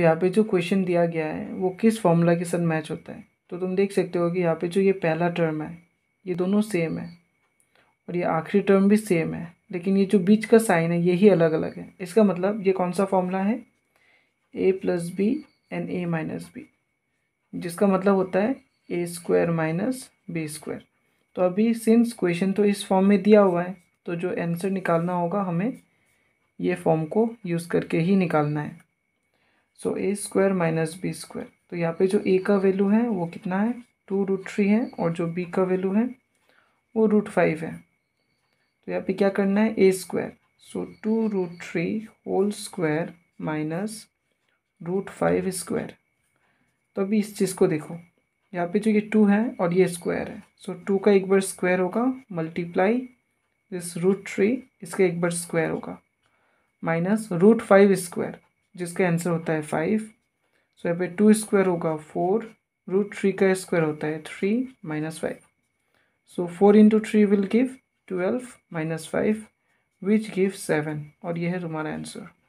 तो यहाँ पे जो क्वेश्चन दिया गया है वो किस फॉर्मूला के साथ मैच होता है तो तुम देख सकते हो कि यहाँ पे जो ये पहला टर्म है ये दोनों सेम है और ये आखिरी टर्म भी सेम है लेकिन ये जो बीच का साइन है यही अलग अलग है इसका मतलब ये कौन सा फॉर्मूला है A plus B and A minus B जिसका मतलब होता है A square minus B square तो अभी सिंस क्वेश्चन तो इस फॉर्म में दिया हुआ है तो जो आंसर निकालना होगा हमें ये फॉर्म को यूज़ करके ही निकालना है so A square minus B square तो यहाँ पे जो ए का वैल्यू है वो कितना है टू रूट थ्री है और जो बी का वैल्यू है वो रूट फाइव है तो यहाँ पे क्या करना है A square so two root three whole square minus root five square तो अभी इस चीज़ को देखो यहाँ पे जो ये टू है और ये स्क्वायर है सो so, टू का एक बार स्क्वायर होगा मल्टीप्लाई दिस रूट थ्री इसका एक बार स्क्वायर होगा माइनस रूट फाइव स्क्वायर जिसका आंसर होता है फाइव सो यहाँ पे टू स्क्वायर होगा फोर रूट थ्री का स्क्वायर होता है three minus five so four into three will give twelve minus five which give seven और यह है तुम्हारा आंसर